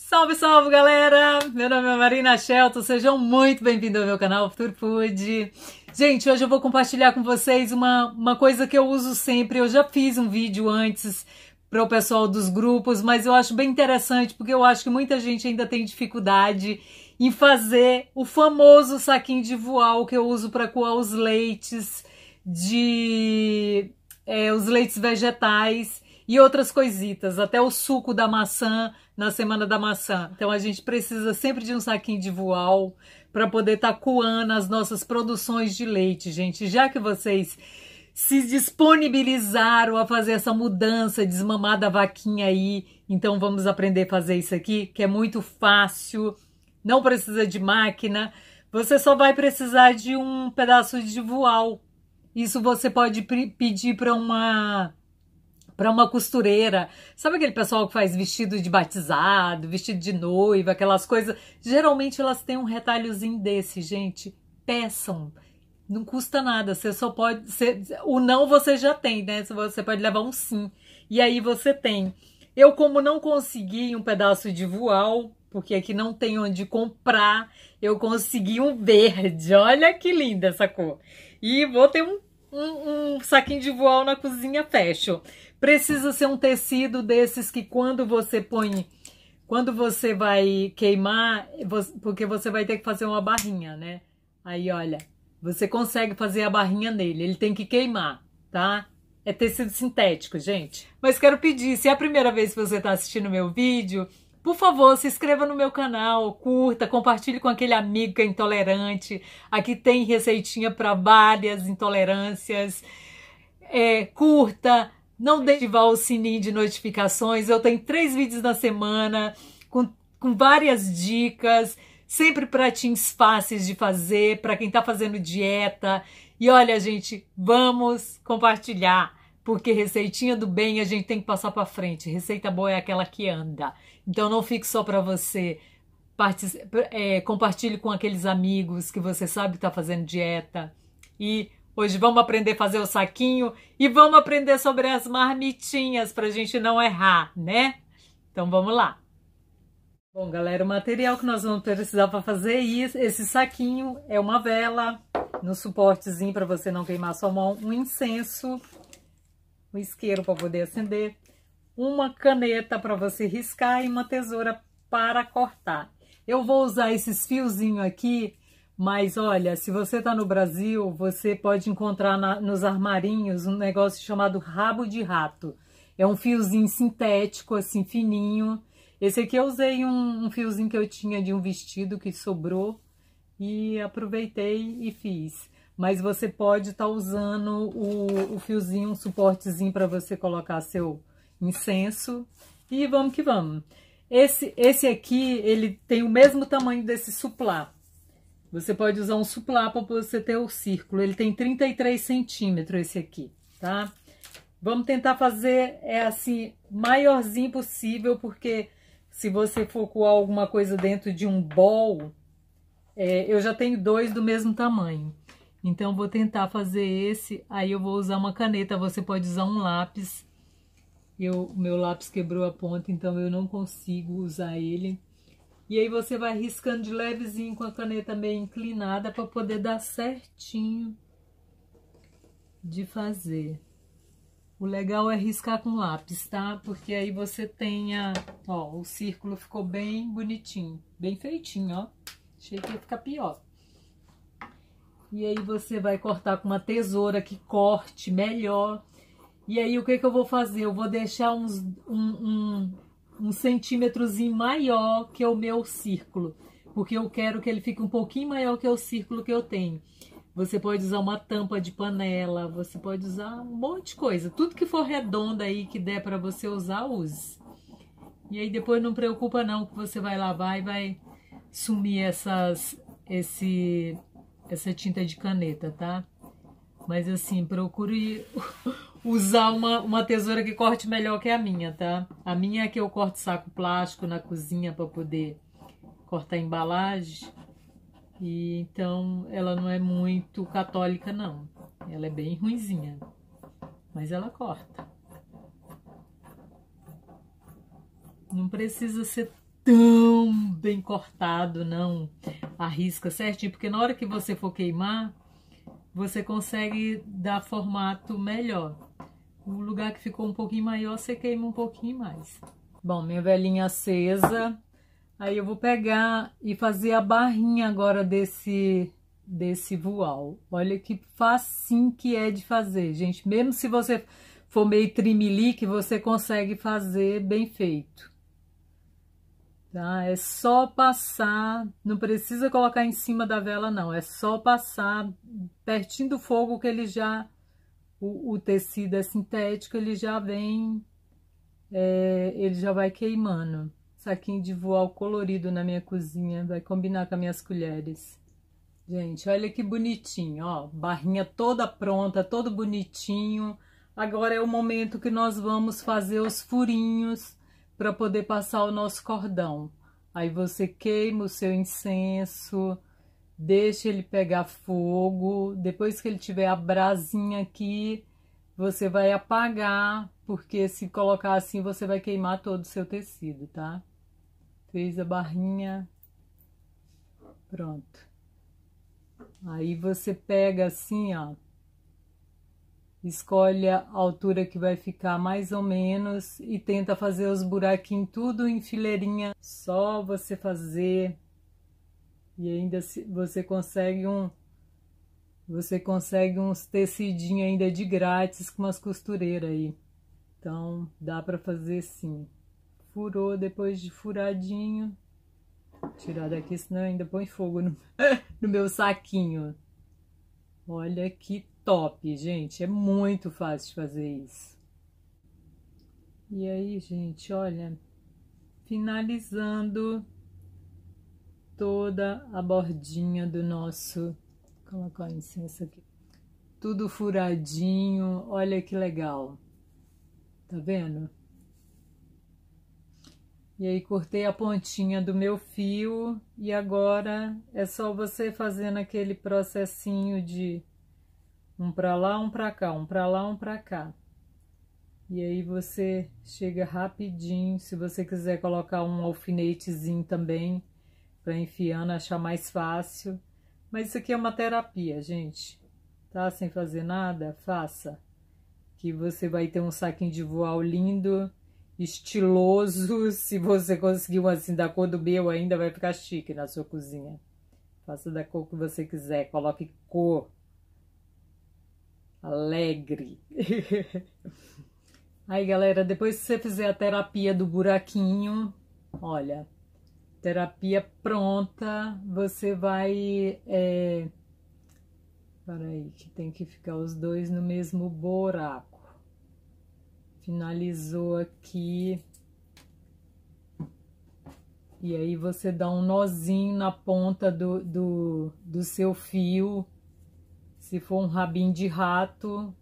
Salve, salve galera! Meu nome é Marina Shelton, sejam muito bem-vindos ao meu canal Futuro Food. Gente, hoje eu vou compartilhar com vocês uma, uma coisa que eu uso sempre. Eu já fiz um vídeo antes para o pessoal dos grupos, mas eu acho bem interessante porque eu acho que muita gente ainda tem dificuldade em fazer o famoso saquinho de voal que eu uso para coar os leites de é, os leites vegetais e outras coisitas, até o suco da maçã na semana da maçã. Então a gente precisa sempre de um saquinho de voal para poder estar tá coando as nossas produções de leite, gente. Já que vocês se disponibilizaram a fazer essa mudança, desmamar da vaquinha aí, então vamos aprender a fazer isso aqui, que é muito fácil, não precisa de máquina. Você só vai precisar de um pedaço de voal. Isso você pode pedir para uma para uma costureira. Sabe aquele pessoal que faz vestido de batizado, vestido de noiva, aquelas coisas? Geralmente elas têm um retalhozinho desse, gente. Peçam. Não custa nada, você só pode. Você, o não você já tem, né? Você pode levar um sim. E aí você tem. Eu, como não consegui um pedaço de voal, porque aqui não tem onde comprar, eu consegui um verde. Olha que linda essa cor. E vou ter um, um, um saquinho de voal na cozinha, fecho. Precisa ser um tecido desses que quando você põe, quando você vai queimar, porque você vai ter que fazer uma barrinha, né? Aí olha, você consegue fazer a barrinha nele, ele tem que queimar, tá? É tecido sintético, gente. Mas quero pedir, se é a primeira vez que você está assistindo meu vídeo, por favor, se inscreva no meu canal, curta, compartilhe com aquele amigo é intolerante. Aqui tem receitinha para várias intolerâncias. É, curta, não deixe de ativar o sininho de notificações. Eu tenho três vídeos na semana com, com várias dicas, sempre pratinhos fáceis de fazer para quem está fazendo dieta. E olha, gente, vamos compartilhar, porque receitinha do bem a gente tem que passar para frente. Receita boa é aquela que anda. Então não fique só para você. Partic é, compartilhe com aqueles amigos que você sabe que está fazendo dieta e Hoje vamos aprender a fazer o saquinho e vamos aprender sobre as marmitinhas para a gente não errar, né? Então vamos lá. Bom, galera, o material que nós vamos precisar para fazer é isso, esse saquinho é uma vela no suportezinho para você não queimar sua mão, um incenso, um isqueiro para poder acender, uma caneta para você riscar e uma tesoura para cortar. Eu vou usar esses fiozinhos aqui mas olha, se você está no Brasil, você pode encontrar na, nos armarinhos um negócio chamado rabo de rato. É um fiozinho sintético, assim, fininho. Esse aqui eu usei um, um fiozinho que eu tinha de um vestido que sobrou e aproveitei e fiz. Mas você pode estar tá usando o, o fiozinho, um suportezinho para você colocar seu incenso. E vamos que vamos. Esse, esse aqui, ele tem o mesmo tamanho desse suplato. Você pode usar um suplá para você ter o círculo. Ele tem 33 centímetros esse aqui, tá? Vamos tentar fazer, é assim, maiorzinho possível, porque se você for coar alguma coisa dentro de um bol, é, eu já tenho dois do mesmo tamanho. Então, vou tentar fazer esse, aí eu vou usar uma caneta, você pode usar um lápis. Eu, meu lápis quebrou a ponta, então eu não consigo usar ele. E aí você vai riscando de levezinho com a caneta meio inclinada para poder dar certinho de fazer. O legal é riscar com lápis, tá? Porque aí você tenha, ó, o círculo ficou bem bonitinho, bem feitinho, ó. Achei que ia ficar pior. E aí você vai cortar com uma tesoura que corte melhor. E aí o que que eu vou fazer? Eu vou deixar uns, um, um um centímetrozinho maior que o meu círculo, porque eu quero que ele fique um pouquinho maior que o círculo que eu tenho. Você pode usar uma tampa de panela, você pode usar um monte de coisa. Tudo que for redonda aí que der para você usar, use. E aí depois não preocupa não que você vai lavar e vai sumir essas esse essa tinta de caneta, tá? Mas assim, procure usar uma, uma tesoura que corte melhor que a minha, tá? A minha é que eu corto saco plástico na cozinha para poder cortar embalagem. E então ela não é muito católica não. Ela é bem ruinzinha. Mas ela corta. Não precisa ser tão bem cortado, não. Arrisca certinho, porque na hora que você for queimar, você consegue dar formato melhor. O lugar que ficou um pouquinho maior, você queima um pouquinho mais. Bom, minha velhinha acesa. Aí eu vou pegar e fazer a barrinha agora desse desse voal. Olha que facinho que é de fazer, gente. Mesmo se você for meio trimelique, você consegue fazer bem feito. Tá? É só passar, não precisa colocar em cima da vela não, é só passar pertinho do fogo que ele já o, o tecido é sintético, ele já vem, é, ele já vai queimando. Saquinho de voal colorido na minha cozinha, vai combinar com as minhas colheres. Gente, olha que bonitinho, ó, barrinha toda pronta, todo bonitinho. Agora é o momento que nós vamos fazer os furinhos para poder passar o nosso cordão. Aí você queima o seu incenso, deixe ele pegar fogo. Depois que ele tiver a brasinha aqui, você vai apagar, porque se colocar assim você vai queimar todo o seu tecido, tá? Fez a barrinha, pronto. Aí você pega assim, ó, escolhe a altura que vai ficar mais ou menos e tenta fazer os buraquinhos tudo em fileirinha. Só você fazer e ainda você consegue um você consegue uns tecidinhos ainda de grátis com umas costureiras aí. Então, dá para fazer sim. Furou depois de furadinho. Tirar daqui, senão ainda põe fogo no, no meu saquinho. Olha que top, gente. É muito fácil de fazer isso. E aí, gente, olha, finalizando toda a bordinha do nosso... colocar o incenso aqui. Tudo furadinho, olha que legal. Tá vendo? E aí cortei a pontinha do meu fio e agora é só você fazendo aquele processinho de um para lá, um para cá, um para lá, um para cá. E aí você chega rapidinho, se você quiser colocar um alfinetezinho também, para enfiando, achar mais fácil. Mas isso aqui é uma terapia, gente. Tá sem fazer nada, faça. Que você vai ter um saquinho de voal lindo, estiloso. Se você conseguir um assim da cor do meu, ainda vai ficar chique na sua cozinha. Faça da cor que você quiser, coloque cor. Alegre. Aí, galera, depois que você fizer a terapia do buraquinho, olha, terapia pronta, você vai. É... Peraí, que tem que ficar os dois no mesmo buraco. Finalizou aqui. E aí você dá um nozinho na ponta do, do, do seu fio. Se for um rabinho de rato,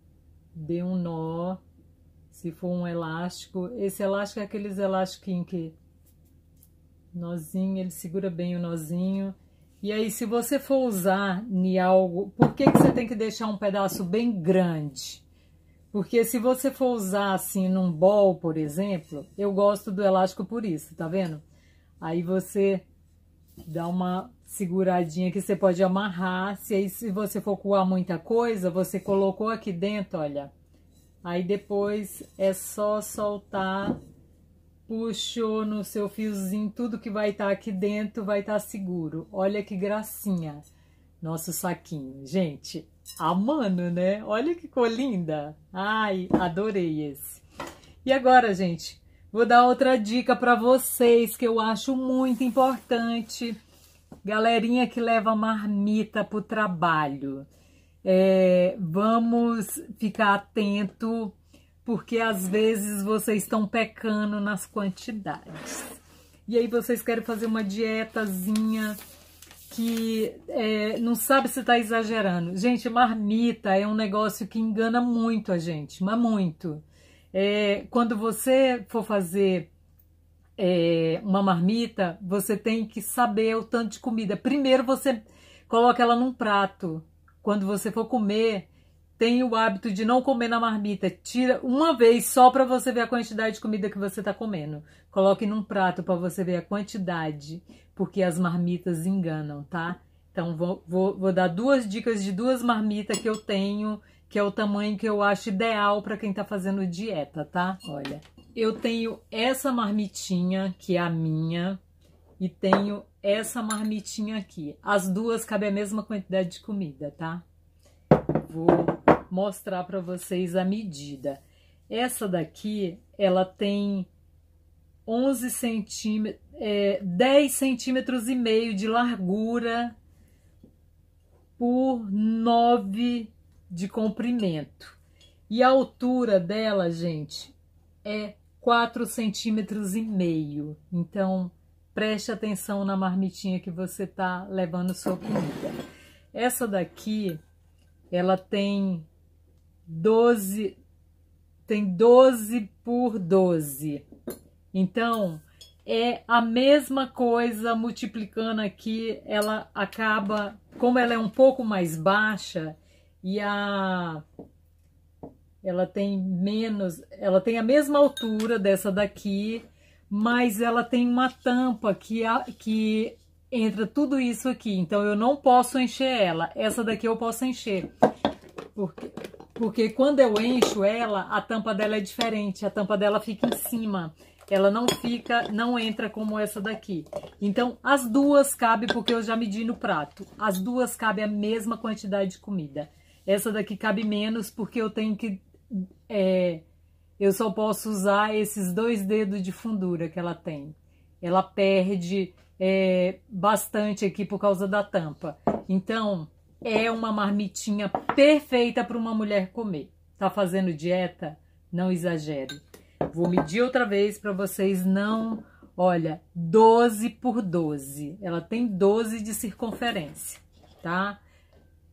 dê um nó. Se for um elástico, esse elástico é aqueles elastiquinhos que Nozinho, ele segura bem o nozinho. E aí, se você for usar em algo, por que, que você tem que deixar um pedaço bem grande? Porque se você for usar assim num bol, por exemplo, eu gosto do elástico por isso, tá vendo? Aí você dá uma seguradinha que você pode amarrar. Se aí, se você for coar muita coisa, você colocou aqui dentro, olha. Aí depois é só soltar puxou no seu fiozinho, tudo que vai estar tá aqui dentro vai estar tá seguro. Olha que gracinha, nosso saquinho. Gente, amando, né? Olha que colinda. Ai, adorei esse. E agora, gente, vou dar outra dica para vocês que eu acho muito importante. Galerinha que leva marmita pro trabalho. É, vamos ficar atento porque às vezes vocês estão pecando nas quantidades. E aí vocês querem fazer uma dietazinha que é, não sabe se está exagerando. Gente, marmita é um negócio que engana muito a gente, mas muito. É, quando você for fazer é, uma marmita, você tem que saber o tanto de comida. Primeiro você coloca ela num prato. Quando você for comer, tem o hábito de não comer na marmita. Tira uma vez só para você ver a quantidade de comida que você está comendo. Coloque num prato para você ver a quantidade, porque as marmitas enganam, tá? Então vou, vou, vou dar duas dicas de duas marmitas que eu tenho, que é o tamanho que eu acho ideal para quem está fazendo dieta, tá? Olha, eu tenho essa marmitinha que é a minha e tenho essa marmitinha aqui. As duas cabem a mesma quantidade de comida, tá? Vou mostrar para vocês a medida. Essa daqui, ela tem 11 centímetros, é, 10 centímetros e meio de largura por 9 de comprimento. E a altura dela, gente, é 4 centímetros e meio. Então, preste atenção na marmitinha que você tá levando sua comida. Essa daqui, ela tem 12, tem 12 por 12. Então, é a mesma coisa multiplicando aqui, ela acaba, como ela é um pouco mais baixa e a ela tem menos, ela tem a mesma altura dessa daqui, mas ela tem uma tampa que, a, que entra tudo isso aqui. Então eu não posso encher ela. Essa daqui eu posso encher. Porque porque quando eu encho ela, a tampa dela é diferente, a tampa dela fica em cima. Ela não fica, não entra como essa daqui. Então, as duas cabem, porque eu já medi no prato. As duas cabem a mesma quantidade de comida. Essa daqui cabe menos, porque eu tenho que... É, eu só posso usar esses dois dedos de fundura que ela tem. Ela perde é, bastante aqui por causa da tampa. Então, é uma marmitinha perfeita para uma mulher comer. Tá fazendo dieta? Não exagere. Vou medir outra vez para vocês não... Olha, 12 por 12. Ela tem 12 de circunferência, tá?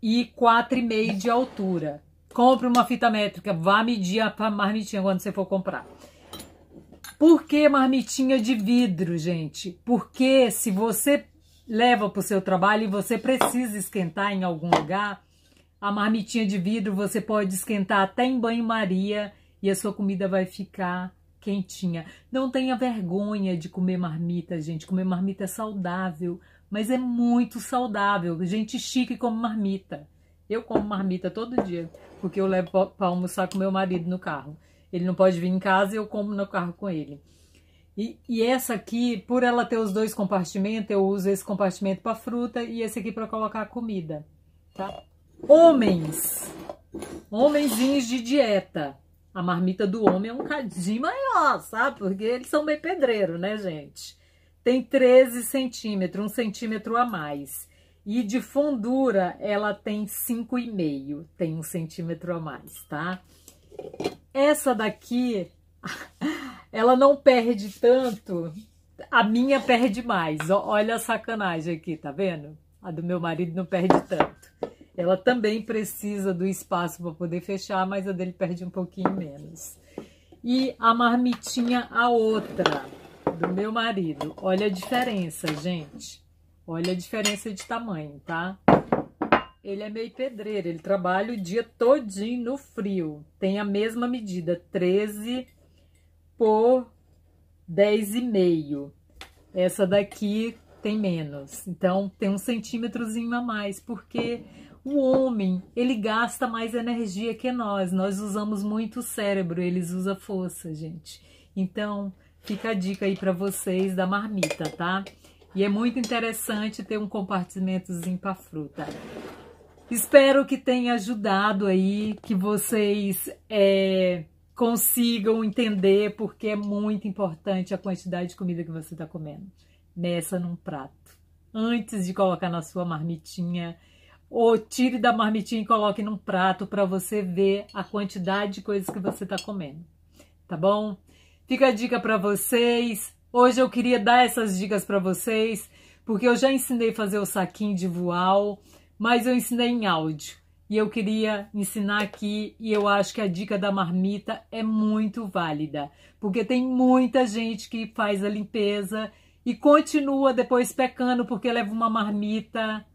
E 4,5 de altura. Compre uma fita métrica, vá medir a marmitinha quando você for comprar. Por que marmitinha de vidro, gente? Porque se você leva para o seu trabalho e você precisa esquentar em algum lugar, a marmitinha de vidro você pode esquentar até em banho-maria e a sua comida vai ficar quentinha. Não tenha vergonha de comer marmita, gente. Comer marmita é saudável, mas é muito saudável. Gente chique como marmita. Eu como marmita todo dia, porque eu levo para almoçar com meu marido no carro. Ele não pode vir em casa e eu como no carro com ele. E, e, essa aqui, por ela ter os dois compartimentos, eu uso esse compartimento para fruta e esse aqui para colocar a comida, tá? Homens. Homenzinhos de dieta. A marmita do homem é um cadinho maior, sabe? Porque eles são bem pedreiro, né, gente? Tem 13 centímetros, um centímetro a mais. E de fondura, ela tem 5,5, tem um centímetro a mais, tá? Essa daqui ela não perde tanto, a minha perde mais. Olha a sacanagem aqui, tá vendo? A do meu marido não perde tanto. Ela também precisa do espaço para poder fechar, mas a dele perde um pouquinho menos. E a marmitinha, a outra, do meu marido. Olha a diferença, gente. Olha a diferença de tamanho, tá? Ele é meio pedreiro, ele trabalha o dia todinho no frio. Tem a mesma medida, 13 por 10,5. Essa daqui tem menos, então tem um centímetrozinho a mais, porque o homem, ele gasta mais energia que nós, nós usamos muito o cérebro, eles usam força, gente. Então, fica a dica aí para vocês da marmita, tá? E é muito interessante ter um compartimentozinho para fruta. Espero que tenha ajudado aí, que vocês... É consigam entender porque é muito importante a quantidade de comida que você está comendo. Nessa num prato. Antes de colocar na sua marmitinha, ou tire da marmitinha e coloque num prato para você ver a quantidade de coisas que você está comendo. Tá bom? Fica a dica para vocês. Hoje eu queria dar essas dicas para vocês, porque eu já ensinei a fazer o saquinho de voal, mas eu ensinei em áudio e eu queria ensinar aqui e eu acho que a dica da marmita é muito válida, porque tem muita gente que faz a limpeza e continua depois pecando porque leva uma marmita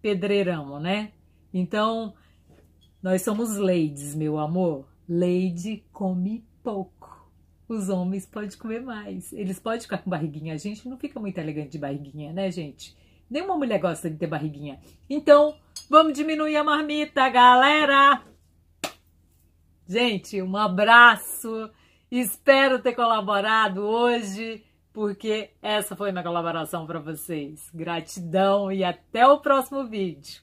pedreirão, né? Então, nós somos ladies, meu amor. Lady come pouco. Os homens podem comer mais. Eles podem ficar com barriguinha. A gente não fica muito elegante de barriguinha, né, gente? Nenhuma mulher gosta de ter barriguinha. Então, Vamos diminuir a marmita, galera! Gente, um abraço. Espero ter colaborado hoje, porque essa foi minha colaboração para vocês. Gratidão e até o próximo vídeo.